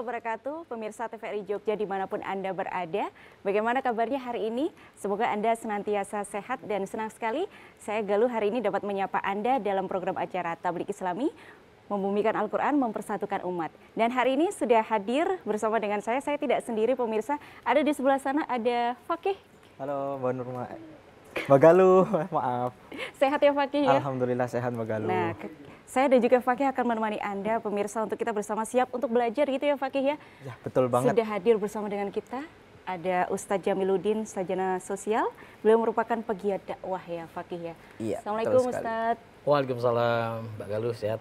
warahmatullahi wabarakatuh, pemirsa TVRI Jogja dimanapun Anda berada. Bagaimana kabarnya hari ini? Semoga Anda senantiasa sehat dan senang sekali. Saya Galuh hari ini dapat menyapa Anda dalam program acara Tablik Islami membumikan Al-Quran, mempersatukan umat. Dan hari ini sudah hadir bersama dengan saya, saya tidak sendiri pemirsa. Ada di sebelah sana ada Fakih. Halo, Mbak Nurma. Mbak maaf. Sehat ya Fakih ya? Alhamdulillah sehat Mbak Nah, saya dan juga Fakih akan menemani Anda pemirsa untuk kita bersama siap untuk belajar gitu ya Fakih ya? Ya, betul banget. Sudah hadir bersama dengan kita ada Ustadz Jamiluddin, Sajana Sosial. Beliau merupakan pegiat dakwah ya Fakih ya? Iya, Assalamualaikum Ustadz. Waalaikumsalam, Mbak Galuh sehat.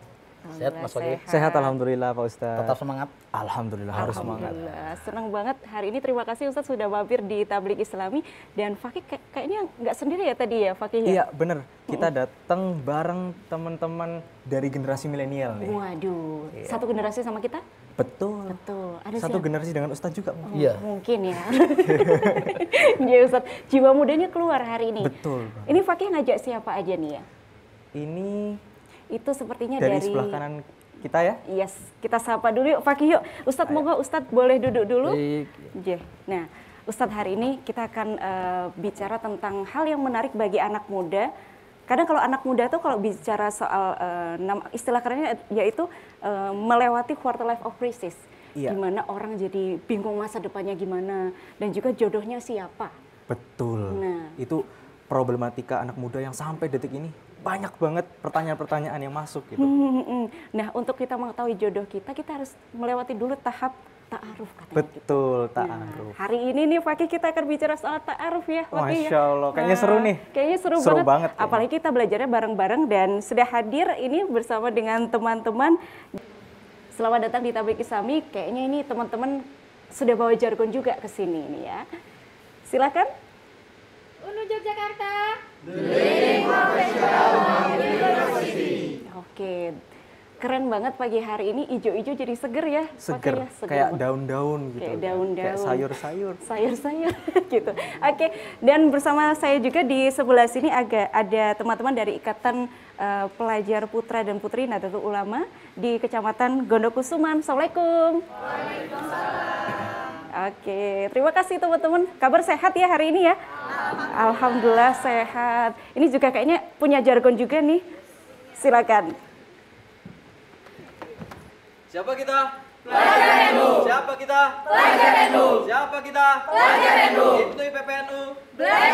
Sehat Mas Wagyu? Sehat. Alhamdulillah Pak Ustadz. Tetap semangat? Alhamdulillah, alhamdulillah. harus semangat. Senang banget hari ini terima kasih Ustadz sudah mampir di Tablik Islami. Dan Fakih kayaknya nggak sendiri ya tadi ya Fakih ya? Iya bener, kita datang bareng teman-teman dari generasi milenial nih. Waduh, iya. satu generasi sama kita? Betul. Betul. Ada satu siap? generasi dengan Ustadz juga mungkin. iya. Mungkin ya. Iya Ustaz, jiwa mudanya keluar hari ini. Betul. Ini Fakih ngajak siapa aja nih ya? Ini itu sepertinya dari, dari sebelah kanan kita ya. Yes, kita sapa dulu yuk Fakih yuk. Ustadz Ayo. Ustadz boleh duduk dulu. Iya. Nah, Ustadz hari ini kita akan uh, bicara tentang hal yang menarik bagi anak muda. Kadang kalau anak muda tuh kalau bicara soal uh, istilah kerennya yaitu uh, melewati quarter life of crisis. Iya. Gimana orang jadi bingung masa depannya gimana dan juga jodohnya siapa. Betul. Nah, itu problematika anak muda yang sampai detik ini banyak banget pertanyaan-pertanyaan yang masuk gitu. Hmm, hmm, hmm, Nah, untuk kita mengetahui jodoh kita, kita harus melewati dulu tahap ta'aruf katanya. Gitu. Betul, gitu. ta'aruf. Nah, hari ini nih Fakih kita akan bicara soal ta'aruf ya. Fakih, ya. Masya Allah, kayaknya nah, seru nih. Kayaknya seru, seru banget. banget kayaknya. Apalagi kita belajarnya bareng-bareng dan sudah hadir ini bersama dengan teman-teman. Selamat datang di Tablik Islami. Kayaknya ini teman-teman sudah bawa jargon juga ke sini nih ya. Silakan. Unu Yogyakarta. Oke. Keren banget pagi hari ini ijo-ijo jadi seger ya. ya seger, seger kayak daun-daun gitu. Kayak daun-daun. Kayak sayur-sayur. Sayur-sayur gitu. Oke, dan bersama saya juga di sebelah sini agak ada teman-teman dari Ikatan uh, Pelajar Putra dan Putri Nahdlatul Ulama di Kecamatan Gondokusuman. Assalamualaikum. Waalaikumsalam. Oke, terima kasih teman-teman. Kabar sehat ya hari ini ya? Alhamdulillah. Alhamdulillah sehat. Ini juga kayaknya punya jargon juga nih. Silakan. Siapa kita? Pelajar NU. Siapa kita? Pelajar NU. Siapa kita? Pelajar NU. Ibnu IPPNU. Belajar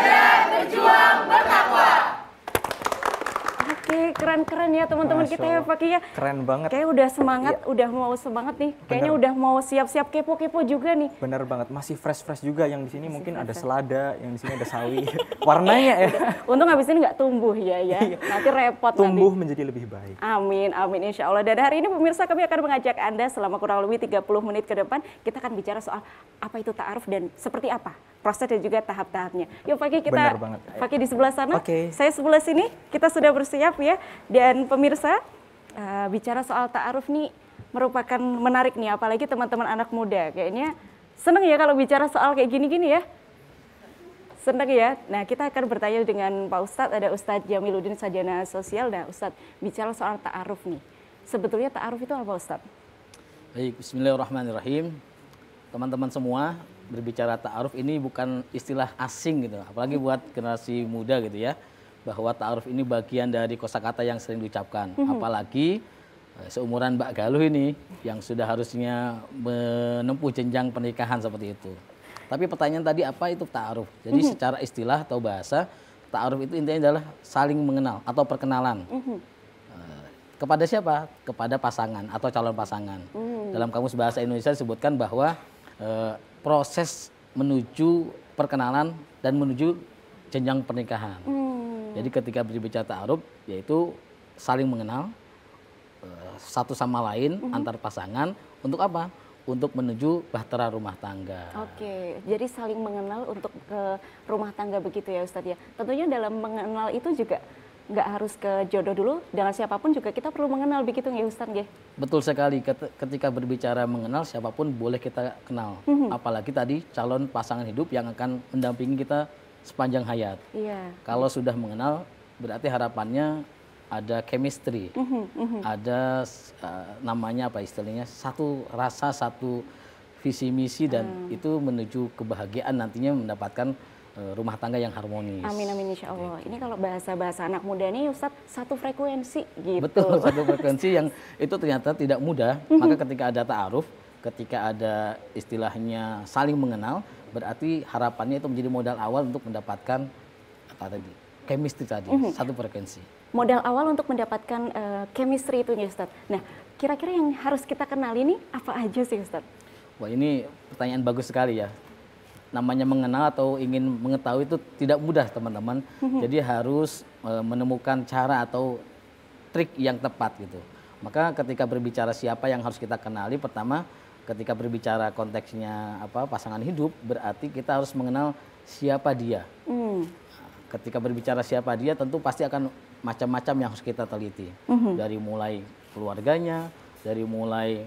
keren ya teman-teman kita ya Pak Kia. Ya. Keren banget. Kayak udah semangat, ya. udah mau semangat nih. Bener. Kayaknya udah mau siap-siap kepo-kepo juga nih. Bener banget, masih fresh-fresh juga yang di sini masih mungkin fresh. ada selada, yang di sini ada sawi. Warnanya ya. Untung habis ini nggak tumbuh ya ya. Iya. nanti repot Tumbuh nanti. menjadi lebih baik. Amin, amin insya Allah. Dan hari ini pemirsa kami akan mengajak Anda selama kurang lebih 30 menit ke depan. Kita akan bicara soal apa itu ta'aruf dan seperti apa proses dan juga tahap-tahapnya. Yuk pagi kita pakai di sebelah sana, okay. saya sebelah sini. Kita sudah bersiap ya. Dan dan pemirsa, uh, bicara soal ta'aruf nih merupakan menarik nih, apalagi teman-teman anak muda. Kayaknya seneng ya kalau bicara soal kayak gini-gini ya. seneng ya. Nah, kita akan bertanya dengan Pak Ustadz, ada Ustadz Jamiluddin Sajana Sosial. Nah, Ustadz, bicara soal ta'aruf nih. Sebetulnya ta'aruf itu apa Ustadz? Baik, bismillahirrahmanirrahim. Teman-teman semua, berbicara ta'aruf ini bukan istilah asing gitu. Apalagi buat generasi muda gitu ya bahwa ta'aruf ini bagian dari kosakata yang sering diucapkan. Mm -hmm. Apalagi eh, seumuran Mbak Galuh ini yang sudah harusnya menempuh jenjang pernikahan seperti itu. Tapi pertanyaan tadi apa itu ta'aruf? Jadi mm -hmm. secara istilah atau bahasa, ta'aruf itu intinya adalah saling mengenal atau perkenalan. Mm -hmm. Kepada siapa? Kepada pasangan atau calon pasangan. Mm -hmm. Dalam kamus bahasa Indonesia disebutkan bahwa e, proses menuju perkenalan dan menuju jenjang pernikahan. Mm -hmm. Jadi ketika berbicara ta'aruf yaitu saling mengenal eh, satu sama lain mm -hmm. antar pasangan untuk apa? Untuk menuju bahtera rumah tangga. Oke, jadi saling mengenal untuk ke rumah tangga begitu ya Ustadz ya. Tentunya dalam mengenal itu juga nggak harus ke jodoh dulu dengan siapapun juga kita perlu mengenal begitu ya Ustadz ya. Betul sekali. Ketika berbicara mengenal siapapun boleh kita kenal, mm -hmm. apalagi tadi calon pasangan hidup yang akan mendampingi kita sepanjang hayat. Iya. Kalau sudah mengenal, berarti harapannya ada chemistry, mm -hmm, ada uh, namanya apa istilahnya satu rasa satu visi misi dan hmm. itu menuju kebahagiaan nantinya mendapatkan uh, rumah tangga yang harmonis. Amin amin insya Allah. Gitu. Ini kalau bahasa bahasa anak muda nih Ustaz satu frekuensi gitu. Betul satu frekuensi yang itu ternyata tidak mudah. Maka mhm. ketika ada taaruf, ketika ada istilahnya saling mengenal, Berarti harapannya itu menjadi modal awal untuk mendapatkan apa tadi? Chemistry tadi, mm -hmm. satu frekuensi. Modal awal untuk mendapatkan uh, chemistry itu nih Ustaz. Nah, kira-kira yang harus kita kenali ini apa aja sih Ustaz? Wah ini pertanyaan bagus sekali ya. Namanya mengenal atau ingin mengetahui itu tidak mudah teman-teman. Mm -hmm. Jadi harus uh, menemukan cara atau trik yang tepat gitu. Maka ketika berbicara siapa yang harus kita kenali, pertama ketika berbicara konteksnya apa pasangan hidup berarti kita harus mengenal siapa dia. Mm. Ketika berbicara siapa dia tentu pasti akan macam-macam yang harus kita teliti. Mm -hmm. Dari mulai keluarganya, dari mulai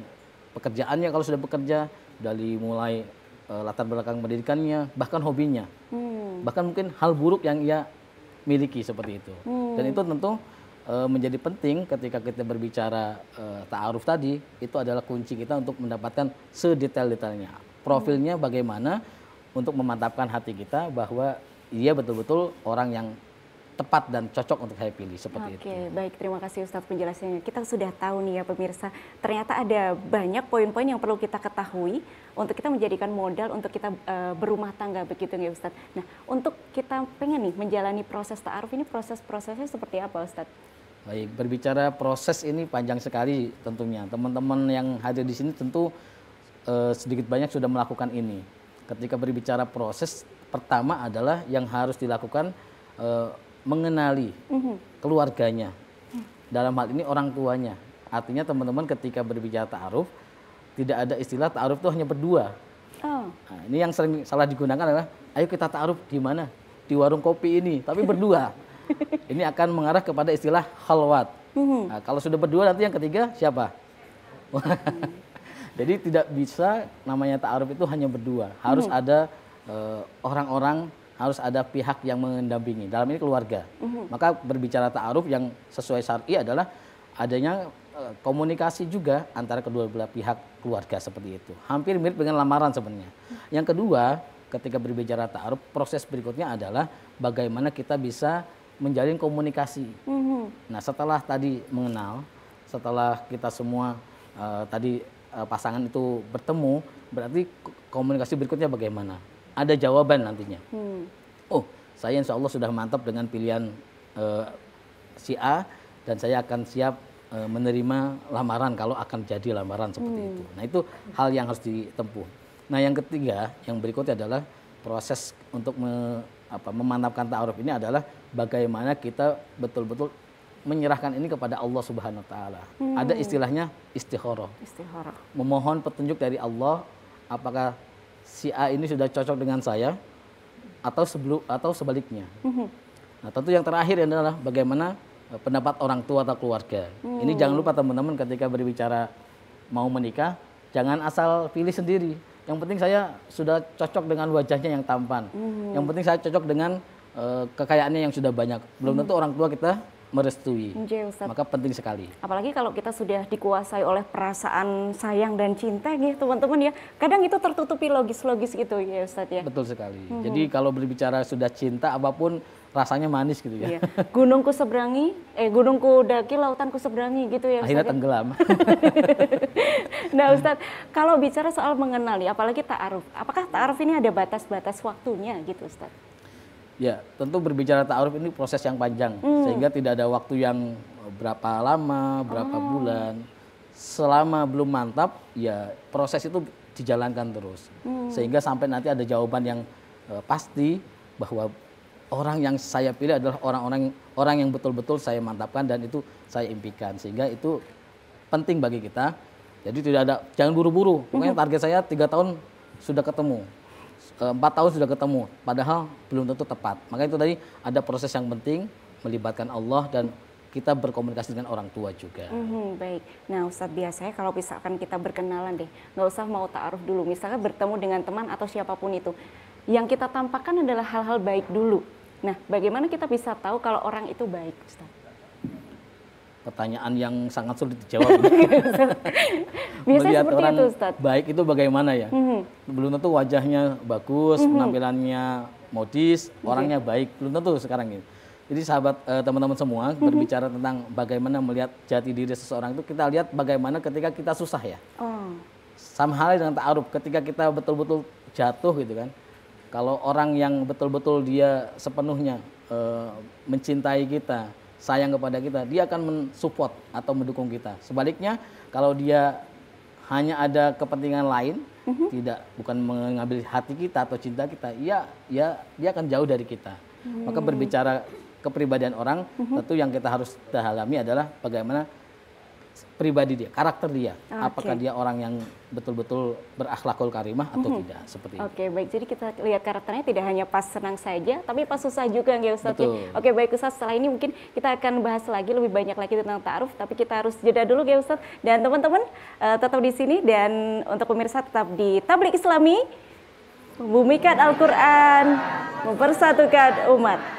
pekerjaannya kalau sudah bekerja, dari mulai e, latar belakang pendidikannya, bahkan hobinya. Mm. Bahkan mungkin hal buruk yang ia miliki seperti itu. Mm. Dan itu tentu Eh, menjadi penting ketika kita berbicara uh, ta'aruf tadi itu adalah kunci kita untuk mendapatkan sedetail-detailnya profilnya bagaimana untuk memantapkan hati kita bahwa ia betul-betul orang yang tepat dan cocok untuk saya pilih seperti Oke, itu. Oke, baik terima kasih Ustadz penjelasannya. Kita sudah tahu nih ya pemirsa, ternyata ada banyak poin-poin yang perlu kita ketahui untuk kita menjadikan modal untuk kita e, berumah tangga begitu ya Ustadz. Nah, untuk kita pengen nih menjalani proses ta'aruf ini proses-prosesnya seperti apa Ustadz? Baik, berbicara proses ini panjang sekali tentunya. Teman-teman yang hadir di sini tentu e, sedikit banyak sudah melakukan ini. Ketika berbicara proses, pertama adalah yang harus dilakukan eh, mengenali mm-hmm. keluarganya dalam hal ini orang tuanya artinya teman-teman ketika berbicara ta'aruf tidak ada istilah ta'aruf itu hanya berdua oh. nah, ini yang sering salah digunakan adalah ayo kita ta'aruf di mana di warung kopi ini tapi berdua ini akan mengarah kepada istilah halwat mm-hmm. nah, kalau sudah berdua nanti yang ketiga siapa Jadi tidak bisa namanya ta'aruf itu hanya berdua. Harus hmm. ada eh, orang-orang harus ada pihak yang mendampingi. Dalam ini keluarga. Mhm. Maka berbicara ta'aruf yang sesuai syar'i adalah adanya e, komunikasi juga antara kedua belah pihak keluarga seperti itu. Hampir mirip dengan lamaran sebenarnya. Yang kedua, ketika berbicara ta'aruf, proses berikutnya adalah bagaimana kita bisa menjalin komunikasi. Mhm. Nah, setelah tadi mengenal, setelah kita semua uh, tadi uh, pasangan itu bertemu, berarti komunikasi berikutnya bagaimana? ada jawaban nantinya. Hmm. Oh, saya insya Allah sudah mantap dengan pilihan uh, si A dan saya akan siap uh, menerima lamaran kalau akan jadi lamaran seperti hmm. itu. Nah itu hal yang harus ditempuh. Nah yang ketiga, yang berikutnya adalah proses untuk me, apa, memantapkan ta'aruf ini adalah bagaimana kita betul-betul menyerahkan ini kepada Allah Subhanahu wa taala. Hmm. Ada istilahnya istikharah. Istikharah. Memohon petunjuk dari Allah apakah si A ini sudah cocok dengan saya atau sebelum atau sebaliknya. Mm-hmm. Nah, tentu yang terakhir adalah bagaimana eh, pendapat orang tua atau keluarga. Mm. Ini jangan lupa teman-teman ketika berbicara mau menikah, jangan asal pilih sendiri. Yang penting saya sudah cocok dengan wajahnya yang tampan. Mm. Yang penting saya cocok dengan uh, kekayaannya yang sudah banyak. Belum mm. tentu orang tua kita merestui. Jee, Ustaz. Maka penting sekali. Apalagi kalau kita sudah dikuasai oleh perasaan sayang dan cinta gitu teman-teman ya. Kadang itu tertutupi logis-logis gitu ya Ustaz ya. Betul sekali. -hmm. Jadi kalau berbicara sudah cinta apapun rasanya manis gitu ya. Iya. Gunungku seberangi, eh gunungku daki, lautanku seberangi gitu ya. Ustaz, Akhirnya tenggelam. nah Ustadz, kalau bicara soal mengenali, apalagi ta'aruf, apakah ta'aruf ini ada batas-batas waktunya gitu Ustadz? Ya, tentu berbicara ta'aruf ini proses yang panjang, hmm. sehingga tidak ada waktu yang berapa lama, berapa oh. bulan. Selama belum mantap, ya proses itu dijalankan terus. Hmm. Sehingga sampai nanti ada jawaban yang uh, pasti bahwa orang yang saya pilih adalah orang-orang orang yang betul-betul saya mantapkan dan itu saya impikan. Sehingga itu penting bagi kita. Jadi tidak ada jangan buru-buru. Pokoknya hmm. target saya tiga tahun sudah ketemu. Eh, empat tahun sudah ketemu, padahal belum tentu tepat. Maka itu tadi ada proses yang penting melibatkan Allah dan kita berkomunikasi dengan orang tua juga. Mm-hmm, baik. Nah, Ustadz biasanya kalau misalkan kita berkenalan deh, nggak usah mau taaruf dulu. Misalnya bertemu dengan teman atau siapapun itu, yang kita tampakkan adalah hal-hal baik dulu. Nah, bagaimana kita bisa tahu kalau orang itu baik, Ustadz? pertanyaan yang sangat sulit dijawab. Biasanya Melihat seperti orang itu, Ustaz. baik itu bagaimana ya? Mm-hmm. Belum tentu wajahnya bagus, mm-hmm. penampilannya modis, -hmm. orangnya baik, belum tentu sekarang ini. Jadi sahabat teman eh, teman-teman semua mm-hmm. berbicara tentang bagaimana melihat jati diri seseorang itu kita lihat bagaimana ketika kita susah ya. Oh. Sama halnya dengan ta'aruf, ketika kita betul-betul jatuh gitu kan. Kalau orang yang betul-betul dia sepenuhnya eh, mencintai kita, sayang kepada kita, dia akan mensupport atau mendukung kita. Sebaliknya, kalau dia hanya ada kepentingan lain, mm-hmm. tidak bukan mengambil hati kita atau cinta kita, ya ya dia akan jauh dari kita. Mm. Maka hmm. berbicara kepribadian orang, mm-hmm. tentu yang kita harus dalami adalah bagaimana pribadi dia, karakter dia. Okay. Apakah dia orang yang betul-betul berakhlakul karimah atau mm -hmm. tidak seperti itu. Oke, baik. Jadi kita lihat karakternya tidak hanya pas senang saja, tapi pas susah juga nggak Ustaz. Oke, ya? okay, Oke, baik Ustaz. Setelah ini mungkin kita akan bahas lagi lebih banyak lagi tentang ta'aruf, tapi kita harus jeda dulu ya Ustaz. Dan teman-teman uh, tetap di sini dan untuk pemirsa tetap di Tablik Islami membumikan Al-Qur'an, mempersatukan umat.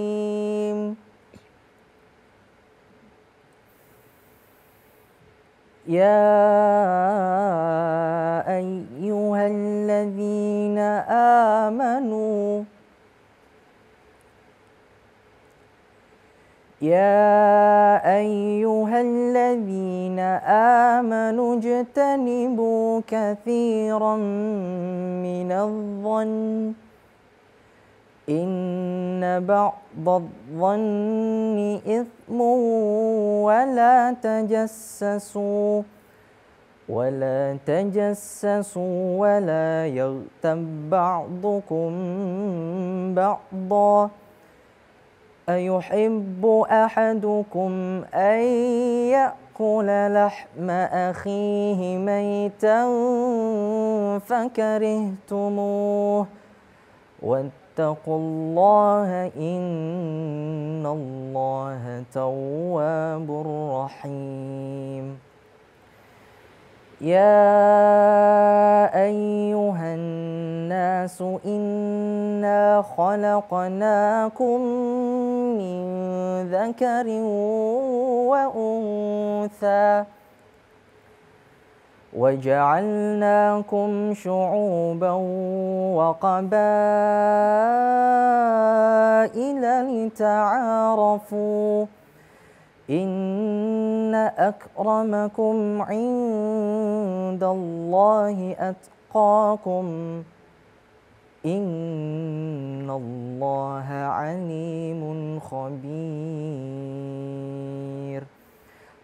يا أيها الذين آمنوا يا أيها الذين آمنوا اجتنبوا كثيرا من الظن إن بعض الظن إثم ولا تجسسوا ولا تجسسوا ولا يغتب بعضكم بعضا أيحب أحدكم أن يأكل لحم أخيه ميتا فكرهتموه فاتقوا الله إن الله تواب رحيم يا أيها الناس إنا خلقناكم من ذكر وأنثى وجعلناكم شعوبا وقبائل لتعارفوا إن أكرمكم عند الله أتقاكم إن الله عليم خبير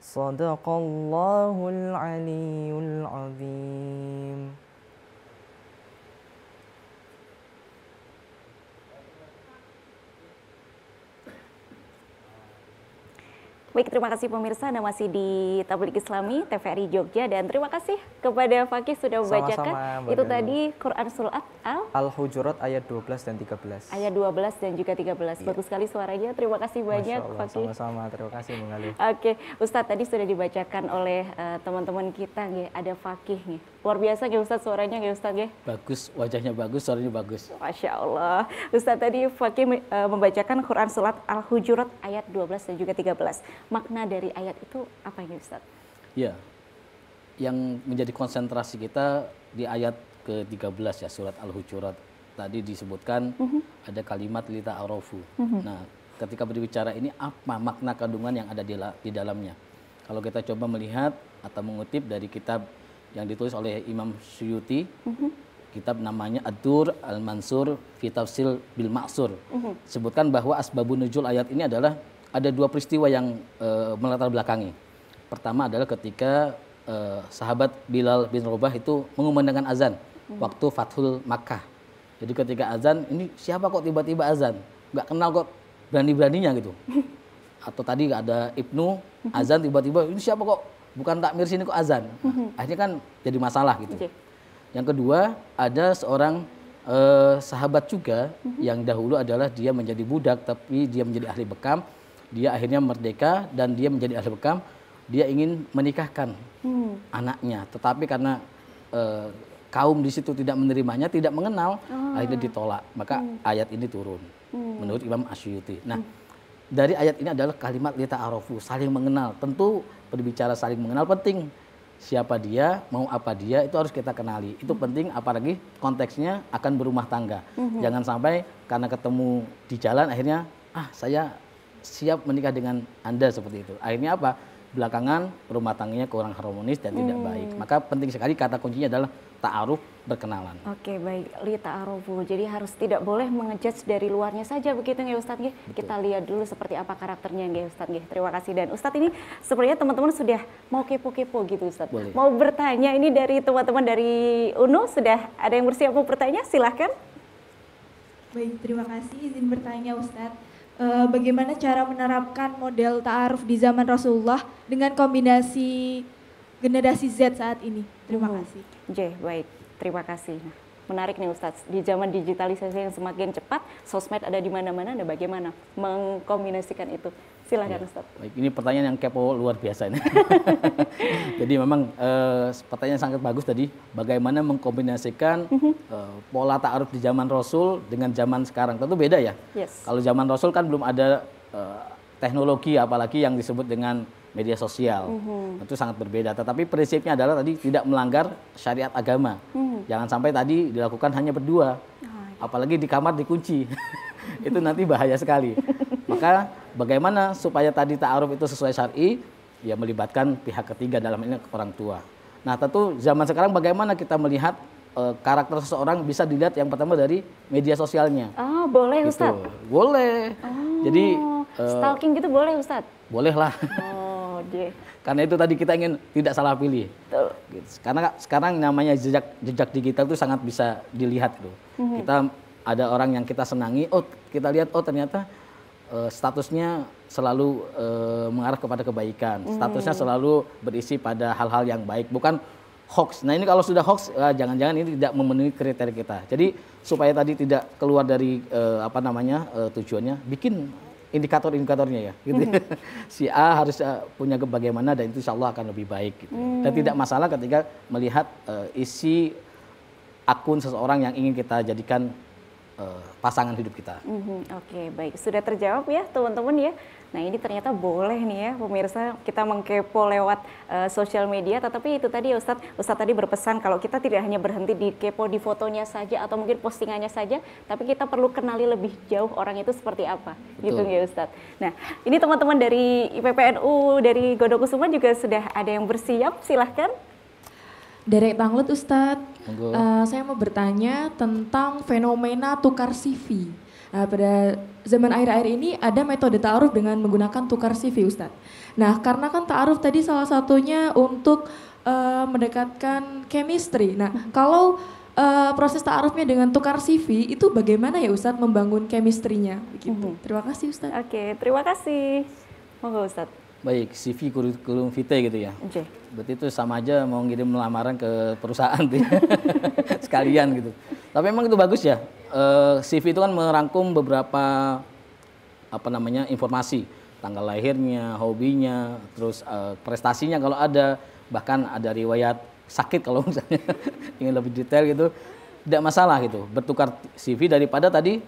Sadaqallahul Aliyyul Azim. Baik, terima kasih pemirsa Anda masih di Tablik Islami TVRI Jogja dan terima kasih kepada Fakih sudah membacakan. Sama -sama, itu tadi Quran Surat Al? Al-Hujurat ayat 12 dan 13. Ayat 12 dan juga 13. Yeah. Bagus sekali suaranya. Terima kasih banyak Fakih. Sama-sama. Terima kasih mengalir. Oke, okay. Ustadz tadi sudah dibacakan oleh eh, teman-teman kita. Nge. Ada Fakih nih. Luar biasa nih Ustaz suaranya nih Ustaz nge. Bagus, wajahnya bagus, suaranya bagus. Masya Allah. Ustaz tadi Fakih uh, membacakan Quran Surat Al-Hujurat ayat 12 dan juga 13. Makna dari ayat itu apa ini Ustaz? Ya, yang menjadi konsentrasi kita di ayat ke-13 ya surat Al-Hujurat tadi disebutkan uh mhm. -huh. ada kalimat lita arofu. Uh mhm. -huh. Nah, ketika berbicara ini apa makna kandungan yang ada di, di dalamnya? Kalau kita coba melihat atau mengutip dari kitab yang ditulis oleh Imam Suyuti, uh mhm. -huh. kitab namanya ad Al-Mansur fi sil bil Ma'sur. Uh -huh. Sebutkan bahwa asbabun nuzul ayat ini adalah ada dua peristiwa yang e, melatar belakangi. Pertama adalah ketika Eh, sahabat Bilal bin Rubah itu mengumandangkan azan hmm. waktu Fathul Makkah. Jadi ketika azan, ini siapa kok tiba-tiba azan? Gak kenal kok berani-beraninya gitu. Atau tadi ada Ibnu hmm. azan tiba-tiba ini siapa kok bukan takmir sini kok azan. Nah, hmm. Akhirnya kan jadi masalah gitu. Yang kedua, ada seorang eh, sahabat juga hmm. yang dahulu adalah dia menjadi budak tapi dia menjadi ahli bekam, dia akhirnya merdeka dan dia menjadi ahli bekam dia ingin menikahkan hmm. anaknya, tetapi karena e, kaum di situ tidak menerimanya, tidak mengenal, oh. akhirnya ditolak. Maka hmm. ayat ini turun hmm. menurut Imam Asyuti. Nah, hmm. dari ayat ini adalah kalimat lita arofu, saling mengenal. Tentu berbicara saling mengenal penting. Siapa dia, mau apa dia, itu harus kita kenali. Itu hmm. penting apalagi konteksnya akan berumah tangga. Hmm. Jangan sampai karena ketemu di jalan akhirnya, ah saya siap menikah dengan Anda seperti itu. Akhirnya apa? belakangan rumah tangganya kurang harmonis dan hmm. tidak baik. Maka penting sekali kata kuncinya adalah ta'aruf berkenalan. Oke, baik. Li ta'arufu. Jadi harus tidak boleh mengejudge dari luarnya saja begitu ya Ustadz. Ya? Betul. Kita lihat dulu seperti apa karakternya ya Ustadz. Ya? Terima kasih. Dan Ustadz ini sepertinya teman-teman sudah mau kepo-kepo gitu Ustadz. Boleh. Mau bertanya ini dari teman-teman dari Uno sudah ada yang bersiap mau bertanya? Silahkan. Baik, terima kasih izin bertanya Ustadz uh, bagaimana cara menerapkan model ta'aruf di zaman Rasulullah dengan kombinasi generasi Z saat ini. Terima mhm. kasih. J, baik. Terima kasih menarik nih Ustadz. Di zaman digitalisasi yang semakin cepat, sosmed ada di mana-mana, ada bagaimana mengkombinasikan itu? Silahkan ya. Ustadz. Baik, ini pertanyaan yang kepo luar biasa ini. Jadi memang eh, pertanyaan sangat bagus tadi, bagaimana mengkombinasikan mm -hmm. eh, pola ta'aruf di zaman Rasul dengan zaman sekarang. Tentu beda ya. Yes. Kalau zaman Rasul kan belum ada eh, teknologi apalagi yang disebut dengan media sosial. Mm-hmm. Itu sangat berbeda. Tetapi prinsipnya adalah tadi tidak melanggar syariat agama. Mm-hmm. Jangan sampai tadi dilakukan hanya berdua. Oh, Apalagi di kamar dikunci. itu nanti bahaya sekali. Maka bagaimana supaya tadi ta'aruf itu sesuai syar'i? Ya melibatkan pihak ketiga dalam ini orang tua. Nah, tentu zaman sekarang bagaimana kita melihat eh, karakter seseorang bisa dilihat yang pertama dari media sosialnya. Oh, boleh gitu. Ustadz? Boleh. Oh, Jadi eh, stalking uh, gitu boleh Ustadz? Boleh lah. Oh. Okay. Karena itu tadi kita ingin tidak salah pilih. Betul. Gitu. Karena sekarang namanya jejak jejak digital itu sangat bisa dilihat tuh. Mm-hmm. Kita ada orang yang kita senangi, oh kita lihat oh ternyata uh, statusnya selalu uh, mengarah kepada kebaikan. Mm. Statusnya selalu berisi pada hal-hal yang baik, bukan hoax. Nah ini kalau sudah hoax, ya jangan-jangan ini tidak memenuhi kriteria kita. Jadi supaya tadi tidak keluar dari uh, apa namanya uh, tujuannya, bikin indikator-indikatornya ya. Gitu. Mm -hmm. si A harus uh, punya bagaimana dan itu insya Allah akan lebih baik. Gitu. Mm. Dan hmm. tidak masalah ketika melihat uh, isi akun seseorang yang ingin kita jadikan Eh, pasangan hidup kita. Mm -hmm. Oke, okay, baik. Sudah terjawab ya teman-teman ya. Nah ini ternyata boleh nih ya pemirsa kita mengkepo lewat uh, sosial media. Tetapi itu tadi ya Ustadz, Ustadz tadi berpesan kalau kita tidak hanya berhenti di kepo di fotonya saja atau mungkin postingannya saja, tapi kita perlu kenali lebih jauh orang itu seperti apa. Betul. Gitu ya Ustadz. Nah ini teman-teman dari IPPNU, dari Godokusuma juga sudah ada yang bersiap, silahkan. Dari Tanglet Ustadz, uh, saya mau bertanya tentang fenomena tukar CV. Nah, eh, pada zaman akhir-akhir ini ada metode ta'aruf dengan menggunakan tukar CV Ustadz. Nah karena kan ta'aruf tadi salah satunya untuk uh, mendekatkan chemistry. Nah kalau uh, proses ta'arufnya dengan tukar CV itu bagaimana ya Ustadz membangun chemistry-nya? Gitu. Terima kasih Ustadz. Oke, terima kasih. Monggo Ustadz. Baik, CV kurikulum vitae gitu ya. Okay. Berarti itu sama aja mau ngirim lamaran ke perusahaan gitu. sekalian gitu. Tapi memang itu bagus ya. E, eh, CV itu kan merangkum beberapa apa namanya informasi, tanggal lahirnya, hobinya, terus e, prestasinya kalau ada, bahkan ada riwayat sakit kalau misalnya ingin lebih detail gitu. Tidak masalah gitu, bertukar CV daripada tadi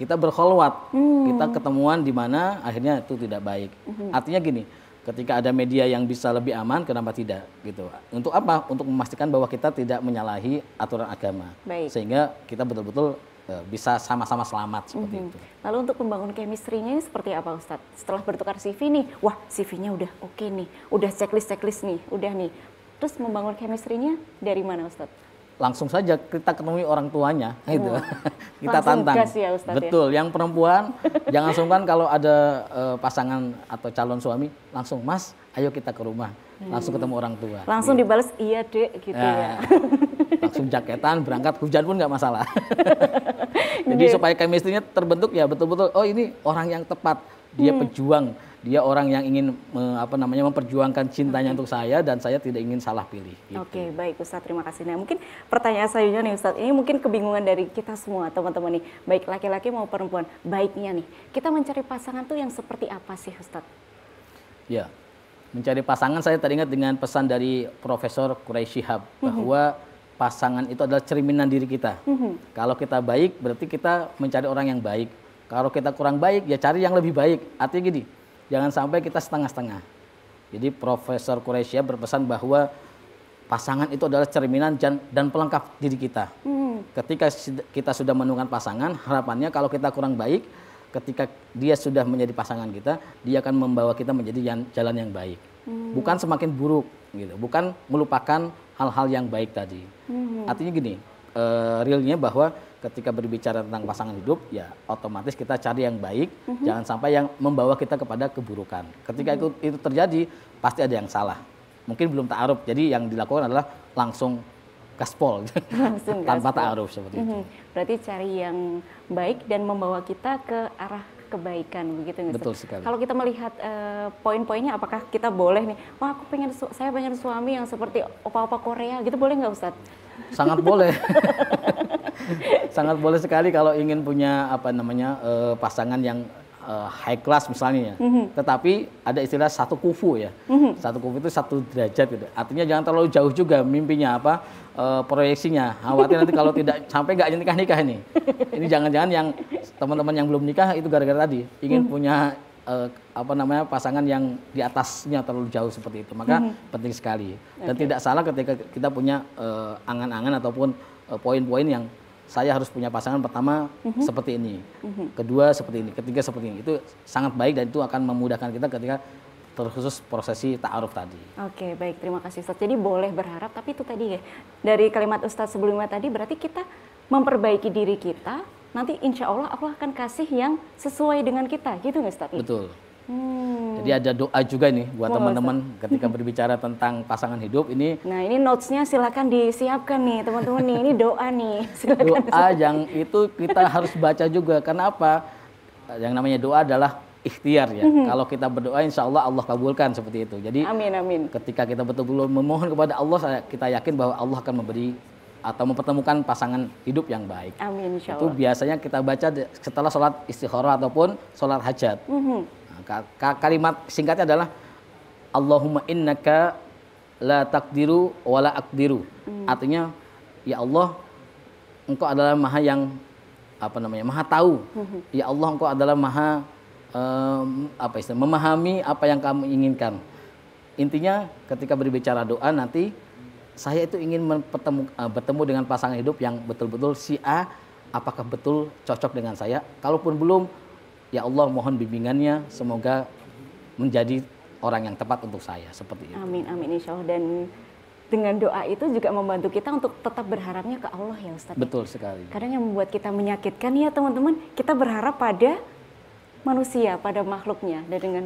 kita berkholwat, hmm. kita ketemuan di mana akhirnya itu tidak baik. Hmm. Artinya gini, ketika ada media yang bisa lebih aman, kenapa tidak gitu? Untuk apa? Untuk memastikan bahwa kita tidak menyalahi aturan agama, baik. sehingga kita betul-betul e, bisa sama-sama selamat seperti mm -hmm. itu. Lalu untuk membangun chemistry-nya ini seperti apa Ustadz? Setelah bertukar CV nih, wah CV-nya udah oke okay nih, udah checklist-checklist nih, udah nih. Terus membangun chemistry-nya dari mana Ustadz? langsung saja kita ketemui orang tuanya hmm. gitu. kita tantang. ya, Ustadz, ya? Betul. Ya? Yang perempuan jangan sungkan kalau ada uh, pasangan atau calon suami langsung Mas, ayo kita ke rumah. Hmm. Langsung ketemu orang tua. Langsung gitu. dibales iya, Dek gitu ya. nah, ya. langsung jaketan berangkat hujan pun nggak masalah. Jadi gitu. supaya kemistrinya terbentuk ya betul-betul oh ini orang yang tepat, dia hmm. pejuang dia orang yang ingin me, apa namanya memperjuangkan cintanya okay. untuk saya dan saya tidak ingin salah pilih. Gitu. Oke, okay, baik Ustadz, terima kasih. Nah, mungkin pertanyaan saya nih Ustadz, ini mungkin kebingungan dari kita semua teman-teman nih, baik laki-laki mau perempuan. Baiknya nih, kita mencari pasangan tuh yang seperti apa sih Ustadz? Ya, mencari pasangan saya teringat dengan pesan dari Profesor Quraisy Shihab mhm. bahwa mm -hmm. pasangan itu adalah cerminan diri kita. Mm -hmm. Kalau kita baik, berarti kita mencari orang yang baik. Kalau kita kurang baik, ya cari yang lebih baik. Artinya gini, Jangan sampai kita setengah-setengah. Jadi Profesor Kuresia berpesan bahwa pasangan itu adalah cerminan dan pelengkap diri kita. Hmm. Ketika kita sudah menemukan pasangan, harapannya kalau kita kurang baik, ketika dia sudah menjadi pasangan kita, dia akan membawa kita menjadi jalan yang baik. Hmm. Bukan semakin buruk, gitu. Bukan melupakan hal-hal yang baik tadi. Hmm. Artinya gini, uh, realnya bahwa ketika berbicara tentang pasangan hidup ya otomatis kita cari yang baik mm-hmm. jangan sampai yang membawa kita kepada keburukan ketika mm-hmm. itu mhm. itu terjadi pasti ada yang salah mungkin belum taaruf jadi yang dilakukan adalah langsung gaspol langsung tanpa taaruf seperti mm-hmm. itu mhm. berarti cari yang baik dan membawa kita ke arah kebaikan begitu Betul sekali. Kalau kita melihat uh, poin-poinnya, apakah kita boleh nih? Wah, aku pengen saya pengen suami yang seperti opa-opa Korea gitu boleh nggak Ustadz? Sangat boleh. sangat boleh sekali kalau ingin punya apa namanya uh, pasangan yang uh, high class misalnya ya. Mm -hmm. Tetapi ada istilah satu kufu ya. Mm -hmm. Satu kufu itu satu derajat gitu. Artinya jangan terlalu jauh juga mimpinya apa uh, proyeksinya. Khawatir nanti kalau tidak sampai nggak nikah nikah ini. Ini jangan-jangan yang teman-teman yang belum nikah itu gara-gara tadi ingin mm -hmm. punya apa namanya pasangan yang di atasnya terlalu jauh seperti itu. Maka mm -hmm. penting sekali. Dan okay. tidak salah ketika kita punya angan-angan uh, ataupun poin-poin uh, yang saya harus punya pasangan pertama mm-hmm. seperti ini, mm-hmm. kedua seperti ini, ketiga seperti ini. Itu sangat baik dan itu akan memudahkan kita ketika terkhusus prosesi ta'aruf tadi. Oke, baik. Terima kasih Ustaz. Jadi boleh berharap, tapi itu tadi ya, dari kalimat Ustaz sebelumnya tadi berarti kita memperbaiki diri kita, nanti insya Allah Allah akan kasih yang sesuai dengan kita, gitu nggak Ustaz? Betul. Hmm. Jadi ada doa juga nih buat teman-teman ketika berbicara tentang pasangan hidup ini. Nah ini notesnya silahkan disiapkan nih teman-teman nih ini doa nih. Silakan doa disiapkan. yang itu kita harus baca juga karena apa? Yang namanya doa adalah ikhtiar ya. hmm Kalau kita berdoa insya Allah Allah kabulkan seperti itu. Jadi amin, amin. ketika kita betul-betul memohon kepada Allah kita yakin bahwa Allah akan memberi atau mempertemukan pasangan hidup yang baik. Amin insya Allah. Itu biasanya kita baca setelah sholat istikharah ataupun sholat hajat. hmm Kalimat singkatnya adalah Allahumma innaka la takdiru wa la akdiru. Hmm. Artinya ya Allah engkau adalah maha yang apa namanya? maha tahu. Hmm. Ya Allah engkau adalah maha um, apa istilah memahami apa yang kamu inginkan. Intinya ketika berbicara doa nanti saya itu ingin bertemu, uh, eh, bertemu dengan pasangan hidup yang betul-betul si A apakah betul cocok dengan saya? Kalaupun belum ya Allah mohon bimbingannya semoga menjadi orang yang tepat untuk saya seperti itu. Amin amin insya Allah dan dengan doa itu juga membantu kita untuk tetap berharapnya ke Allah ya Ustaz. Betul sekali. Kadang yang membuat kita menyakitkan ya teman-teman, kita berharap pada manusia, pada makhluknya dan dengan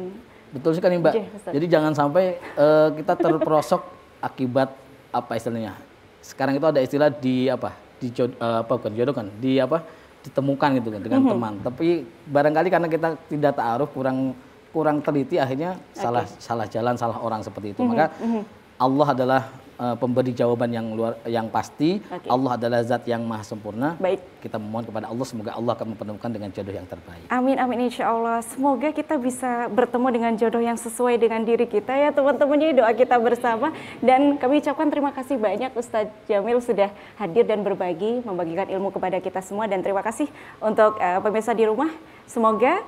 Betul sekali Mbak. Ustaz. Jadi jangan sampai uh, kita terperosok akibat apa istilahnya. Sekarang itu ada istilah di apa? Di uh, apa bukan jodoh kan? Di apa? ditemukan gitu kan dengan mm -hmm. teman. Tapi barangkali karena kita tidak taaruf kurang kurang teliti akhirnya okay. salah salah jalan salah orang seperti itu. Mm -hmm. Maka mm -hmm Allah adalah uh, pemberi jawaban yang luar yang pasti. Okay. Allah adalah zat yang maha sempurna. Baik. Kita memohon kepada Allah semoga Allah akan mempertemukan dengan jodoh yang terbaik. Amin amin insya Allah. Semoga kita bisa bertemu dengan jodoh yang sesuai dengan diri kita ya teman-teman. Ya, doa kita bersama dan kami ucapkan terima kasih banyak Ustadz Jamil sudah hadir dan berbagi membagikan ilmu kepada kita semua dan terima kasih untuk uh, pemirsa di rumah. Semoga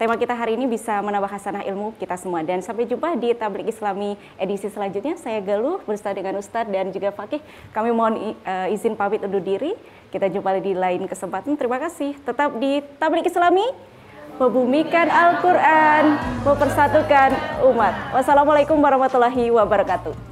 tema kita hari ini bisa menambah hasanah ilmu kita semua. Dan sampai jumpa di Tablik Islami edisi selanjutnya. Saya Galuh bersama dengan Ustadz dan juga Fakih. Kami mohon eh, izin pamit undur diri. Kita jumpa di lain kesempatan. Terima kasih. Tetap di Tablik Islami, membumikan Al-Quran, mempersatukan umat. Wassalamualaikum warahmatullahi wabarakatuh.